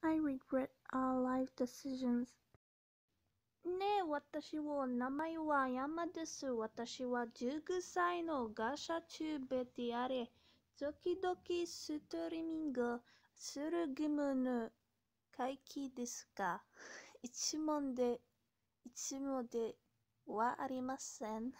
I regret our life decisions. ねえ、私は名前は山です。私は19歳のガシャチューベであれ。時々ストリーミングする義務の回帰ですが、一問で、一問ではありません。